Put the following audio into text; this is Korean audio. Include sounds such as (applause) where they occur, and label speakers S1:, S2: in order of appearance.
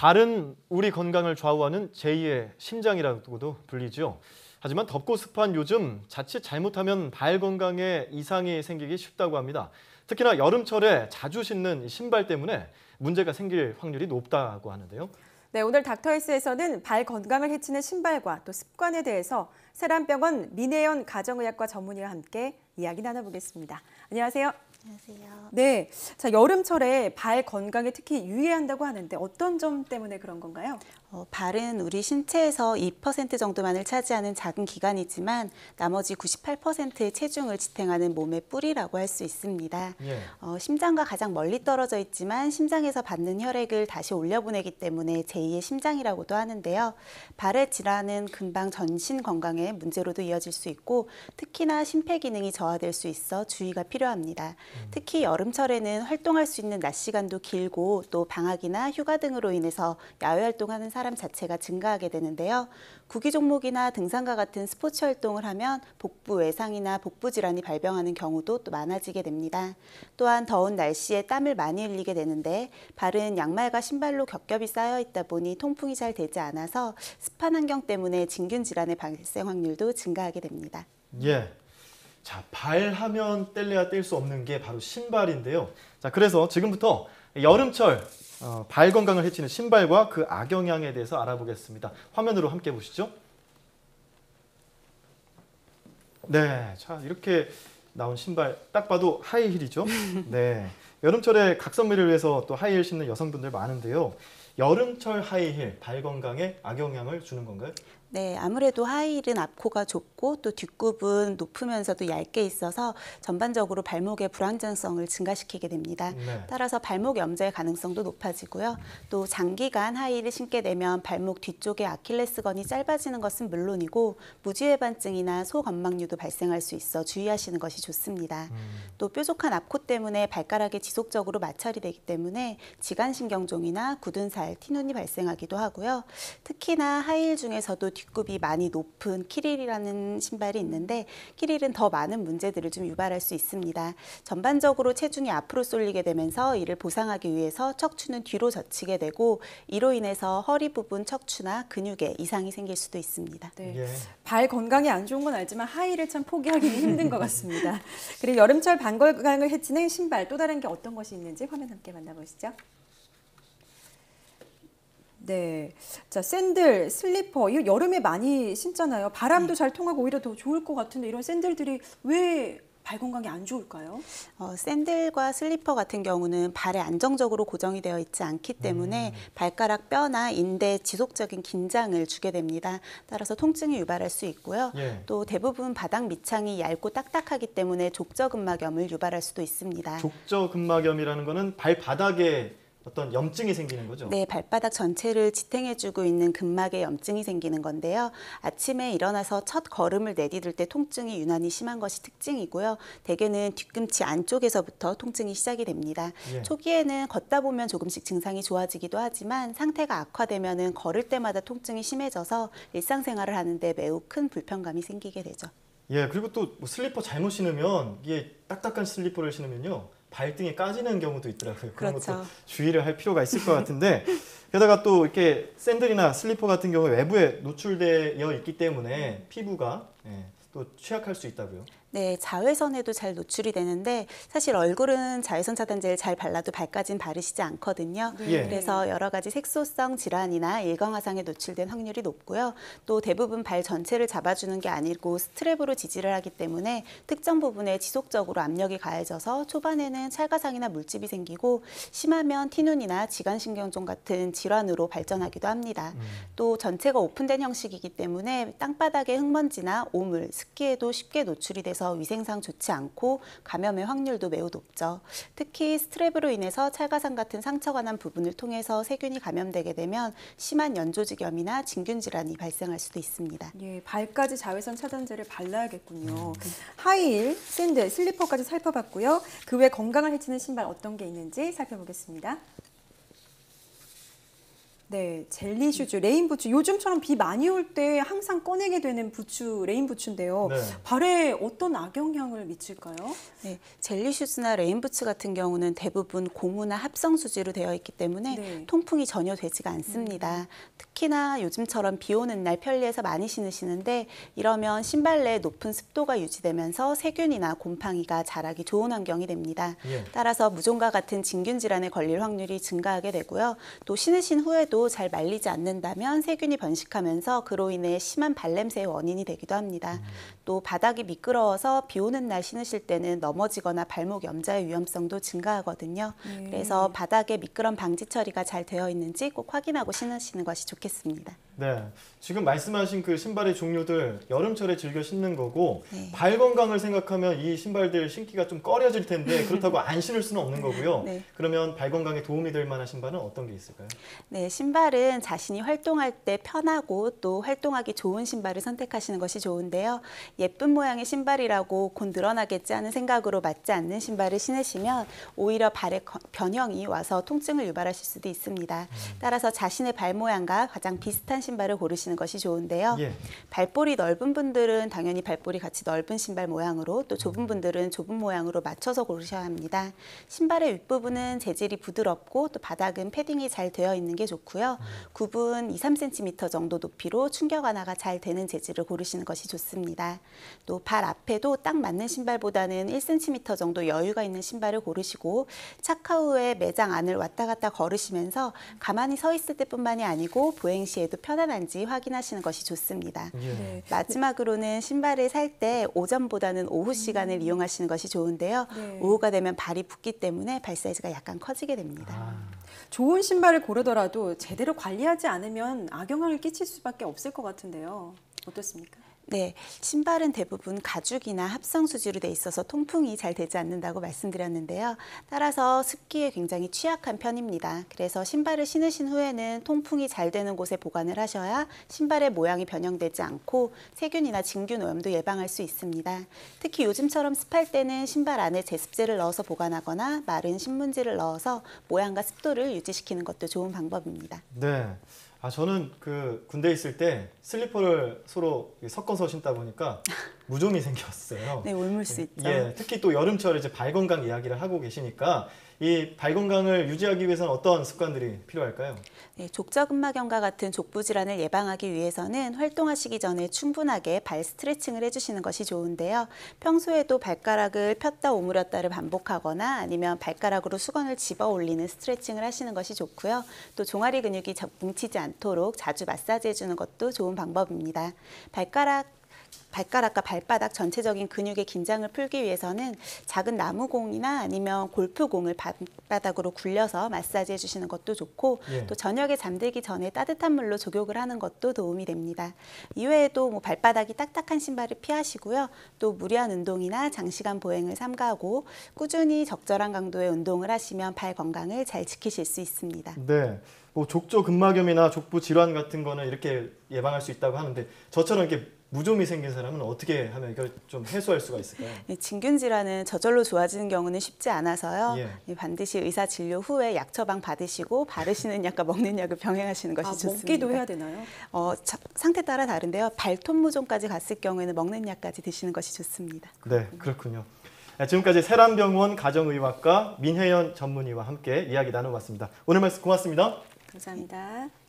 S1: 발은 우리 건강을 좌우하는 제2의 심장이라고도 불리죠. 하지만 덥고 습한 요즘 자칫 잘못하면 발 건강에 이상이 생기기 쉽다고 합니다. 특히나 여름철에 자주 신는 신발 때문에 문제가 생길 확률이 높다고 하는데요.
S2: 네, 오늘 닥터이스에서는 발 건강을 해치는 신발과 또 습관에 대해서 세란병원 민혜연 가정의학과 전문의와 함께 이야기 나눠보겠습니다. 안녕하세요. 안녕하세요. 네, 자 여름철에 발 건강에 특히 유의해야 한다고 하는데 어떤 점 때문에 그런 건가요? 어, 발은 우리 신체에서 2% 정도만을 차지하는 작은
S3: 기관이지만 나머지 98%의 체중을 지탱하는 몸의 뿌리라고 할 수 있습니다. 예. 어, 심장과 가장 멀리 떨어져 있지만 심장에서 받는 혈액을 다시 올려보내기 때문에 제2의 심장이라고도 하는데요. 발의 질환은 금방 전신 건강에 문제로도 이어질 수 있고 특히나 심폐 기능이 저하될 수 있어 주의가 필요합니다. 음. 특히 여름철에는 활동할 수 있는 낮 시간도 길고 또 방학이나 휴가 등으로 인해서 야외 활동하는 사람 사람 자체가 증가하게 되는데요. 구기 종목이나 등산과 같은 스포츠 활동을 하면 복부 외상이나 복부 질환이 발병하는 경우도 또 많아지게 됩니다. 또한 더운 날씨에 땀을 많이 흘리게 되는데 발은 양말과 신발로 겹겹이 쌓여 있다 보니 통풍이 잘 되지 않아서 습한 환경 때문에 진균 질환의 발생 확률도 증가하게 됩니다.
S1: 예. 자, 발 하면 뗄래야 뗄 수 없는 게 바로 신발인데요. 자, 그래서 지금부터 여름철 어, 발 건강을 해치는 신발과 그 악영향에 대해서 알아보겠습니다. 화면으로 함께 보시죠. 네, 자 이렇게 나온 신발 딱 봐도 하이힐이죠. 네, (laughs) 여름철에 각선미를 위해서 또 하이힐 신는 여성분들 많은데요. 여름철 하이힐 발 건강에 악영향을 주는 건가요?
S3: 네, 아무래도 하이힐은 앞코가 좁고 또 뒷굽은 높으면서도 얇게 있어서 전반적으로 발목의 불안정성을 증가시키게 됩니다. 네. 따라서 발목 염좌의 가능성도 높아지고요. 또 장기간 하이힐을 신게 되면 발목 뒤쪽에 아킬레스건이 짧아지는 것은 물론이고 무지외반증이나 소건막류도 발생할 수 있어 주의하시는 것이 좋습니다. 음. 또 뾰족한 앞코 때문에 발가락에 지속적으로 마찰이 되기 때문에 지간신경종이나 굳은 살, 티눈이 발생하기도 하고요. 특히나 하이힐 중에서도 뒷굽이 많이 높은 키릴이라는 신발이 있는데 키릴은 더 많은 문제들을 좀 유발할 수 있습니다. 전반적으로 체중이 앞으로 쏠리게 되면서 이를 보상하기 위해서 척추는 뒤로 젖히게 되고 이로 인해서 허리 부분 척추나 근육에 이상이 생길 수도 있습니다. 네. 예. 발
S2: 건강에 안 좋은 건 알지만 하이를 참 포기하기는 힘든 것 같습니다. 그리고 여름철 반걸강을 해치는 신발 또 다른 게 어떤 것이 있는지 화면 함께 만나보시죠. 네. 자, 샌들, 슬리퍼, 이거 여름에 많이 신잖아요. 바람도 네. 잘 통하고 오히려 더 좋을 것 같은데 이런 샌들들이 왜 발 건강에 안 좋을까요? 어,
S3: 샌들과 슬리퍼 같은 경우는 발에 안정적으로 고정이 되어 있지 않기 때문에 네. 발가락 뼈나 인대 지속적인 긴장을 주게 됩니다. 따라서 통증이 유발할 수 있고요. 예. 또 대부분 바닥 밑창이 얇고 딱딱하기 때문에 족저근막염을 유발할 수도 있습니다.
S1: 족저근막염이라는 거는 발바닥에 어떤 염증이 생기는 거죠? 네,
S3: 발바닥 전체를 지탱해주고 있는 근막에 염증이 생기는 건데요. 아침에 일어나서 첫 걸음을 내디딜 때 통증이 유난히 심한 것이 특징이고요. 대개는 뒤꿈치 안쪽에서부터 통증이 시작이 됩니다. 예. 초기에는 걷다 보면 조금씩 증상이 좋아지기도 하지만 상태가 악화되면 걸을 때마다 통증이 심해져서 일상생활을 하는데 매우 큰 불편감이 생기게 되죠.
S1: 예, 그리고 또 뭐 슬리퍼 잘못 신으면 이게 딱딱한 슬리퍼를 신으면요. 발등에 까지는 경우도 있더라고요. 그런 그렇죠. 것도 주의를 할 필요가 있을 것 같은데 (laughs) 게다가 또 이렇게 샌들이나 슬리퍼 같은 경우에 외부에 노출되어 있기 때문에 피부가 네, 또 취약할 수 있다고요?
S3: 네, 자외선에도 잘 노출이 되는데 사실 얼굴은 자외선 차단제를 잘 발라도 발까진 바르시지 않거든요. 네. 예. 그래서 여러 가지 색소성 질환이나 일광화상에 노출된 확률이 높고요. 또 대부분 발 전체를 잡아주는 게 아니고 스트랩으로 지지를 하기 때문에 특정 부분에 지속적으로 압력이 가해져서 초반에는 찰가상이나 물집이 생기고 심하면 티눈이나 지관신경종 같은 질환으로 발전하기도 합니다. 음. 또 전체가 오픈된 형식이기 때문에 땅바닥에 흙먼지나 오물, 습기에도 쉽게 노출이 돼서 위생상 좋지 않고 감염의 확률도 매우 높죠. 특히 스트랩으로 인해서 찰가상 같은 상처가 난 부분을 통해서 세균이 감염되게 되면 심한 연조직염이나 진균 질환이 발생할 수도 있습니다. 예, 발까지 자외선
S2: 차단제를 발라야겠군요. 음. 하이힐, 샌들, 슬리퍼까지 살펴봤고요. 그 외 건강을 해치는 신발 어떤 게 있는지 살펴보겠습니다. 네, 젤리 슈즈, 레인 부츠. 요즘처럼 비 많이 올 때 항상 꺼내게 되는 부츠, 레인 부츠인데요. 네. 발에 어떤 악영향을 미칠까요? 네, 젤리 슈즈나
S3: 레인 부츠 같은 경우는 대부분 고무나 합성 수지로 되어 있기 때문에 네. 통풍이 전혀 되지가 않습니다. 음. 특히나 요즘처럼 비 오는 날 편리해서 많이 신으시는데 이러면 신발 내 높은 습도가 유지되면서 세균이나 곰팡이가 자라기 좋은 환경이 됩니다. 예. 따라서 무좀과 같은 진균 질환에 걸릴 확률이 증가하게 되고요. 또 신으신 후에도 잘 말리지 않는다면 세균이 번식하면서 그로 인해 심한 발냄새의 원인이 되기도 합니다. 음. 또 바닥이 미끄러워서 비 오는 날 신으실 때는 넘어지거나 발목 염자의 위험성도 증가하거든요. 음. 그래서 바닥에 미끄럼 방지 처리가 잘 되어 있는지 꼭 확인하고 신으시는 것이 좋겠습니다.
S1: 네, 지금 말씀하신 그 신발의 종류들 여름철에 즐겨 신는 거고 네. 발 건강을 생각하면 이 신발들 신기가 좀 꺼려질 텐데 (laughs) 그렇다고 안 신을 수는 없는 거고요. 네. 그러면 발 건강에 도움이 될 만한 신발은 어떤 게 있을까요?
S3: 네, 신발은 자신이 활동할 때 편하고 또 활동하기 좋은 신발을 선택하시는 것이 좋은데요. 예쁜 모양의 신발이라고 곧 늘어나겠지 하는 생각으로 맞지 않는 신발을 신으시면 오히려 발에 변형이 와서 통증을 유발하실 수도 있습니다. 음. 따라서 자신의 발 모양과 가장 비슷한 신발 신발을 고르시는 것이 좋은데요. 예. 발볼이 넓은 분들은 당연히 발볼이 같이 넓은 신발 모양으로 또 좁은 음. 분들은 좁은 모양으로 맞춰서 고르셔야 합니다. 신발의 윗부분은 재질이 부드럽고 또 바닥은 패딩이 잘 되어 있는 게 좋고요. 음. 굽은 2, 3cm 정도 높이로 충격 완화가 잘 되는 재질을 고르시는 것이 좋습니다. 또 발 앞에도 딱 맞는 신발보다는 1cm 정도 여유가 있는 신발을 고르시고 차카우의 매장 안을 왔다 갔다 걸으시면서 가만히 서 있을 때뿐만이 아니고 보행 시에도 편하게 편안한지 확인하시는 것이 좋습니다. 예. 네. 마지막으로는 신발을 살 때 오전보다는 오후 시간을 음. 이용하시는 것이 좋은데요. 네. 오후가 되면
S2: 발이 붓기 때문에 발 사이즈가 약간 커지게 됩니다. 아. 좋은 신발을 고르더라도 제대로 관리하지 않으면 악영향을 끼칠 수밖에 없을 것 같은데요. 어떻습니까? 네,
S3: 신발은 대부분 가죽이나 합성 수지로 돼 있어서 통풍이 잘 되지 않는다고 말씀드렸는데요. 따라서 습기에 굉장히 취약한 편입니다. 그래서 신발을 신으신 후에는 통풍이 잘 되는 곳에 보관을 하셔야 신발의 모양이 변형되지 않고 세균이나 진균 오염도 예방할 수 있습니다. 특히 요즘처럼 습할 때는 신발 안에 제습제를 넣어서 보관하거나 마른 신문지를 넣어서 모양과 습도를 유지시키는 것도 좋은 방법입니다.
S1: 네. 아 저는 그 군대 있을 때 슬리퍼를 서로 섞어서 신다 보니까 (laughs) 무좀이 생겼어요. 네, 올물 수 예, 있죠. 예, 특히 또 여름철에 이제 발 건강 이야기를 하고 계시니까 이 발 건강을 유지하기 위해서는 어떤 습관들이 필요할까요? 네,
S3: 족저근막염과 같은 족부 질환을 예방하기 위해서는 활동하시기 전에 충분하게 발 스트레칭을 해주시는 것이 좋은데요. 평소에도 발가락을 폈다 오므렸다를 반복하거나 아니면 발가락으로 수건을 집어 올리는 스트레칭을 하시는 것이 좋고요. 또 종아리 근육이 뭉치지 않도록 자주 마사지해주는 것도 좋은 방법입니다. 발가락 발가락과 발바닥 전체적인 근육의 긴장을 풀기 위해서는 작은 나무공이나 아니면 골프공을 바닥으로 굴려서 마사지 해주시는 것도 좋고 예. 또 저녁에 잠들기 전에 따뜻한 물로 조욕을 하는 것도 도움이 됩니다. 이외에도 뭐 발바닥이 딱딱한 신발을 피하시고요. 또 무리한 운동이나 장시간 보행을 삼가하고 꾸준히 적절한 강도의 운동을 하시면 발 건강을 잘 지키실 수 있습니다.
S1: 네. 뭐 족저 근막염이나 족부 질환 같은 거는 이렇게 예방할 수 있다고 하는데 저처럼 이렇게 무좀이 생긴 사람은 어떻게 하면 이걸 좀 해소할 수가 있을까요?
S3: 예, 네, 진균 질환은 저절로 좋아지는 경우는 쉽지 않아서요. 예. 네, 반드시 의사 진료 후에 약 처방 받으시고 바르시는 약과 먹는 약을 병행하시는 것이 아, 좋습니다. 먹기도 해야 되나요? 어, 자, 상태 따라 다른데요. 발톱 무좀까지 갔을 경우에는 먹는 약까지 드시는 것이 좋습니다.
S1: 네, 그렇군요. 아, 지금까지 세란병원 가정의학과 민혜연 전문의와 함께 이야기 나눠봤습니다. 오늘 말씀 고맙습니다.
S2: 감사합니다.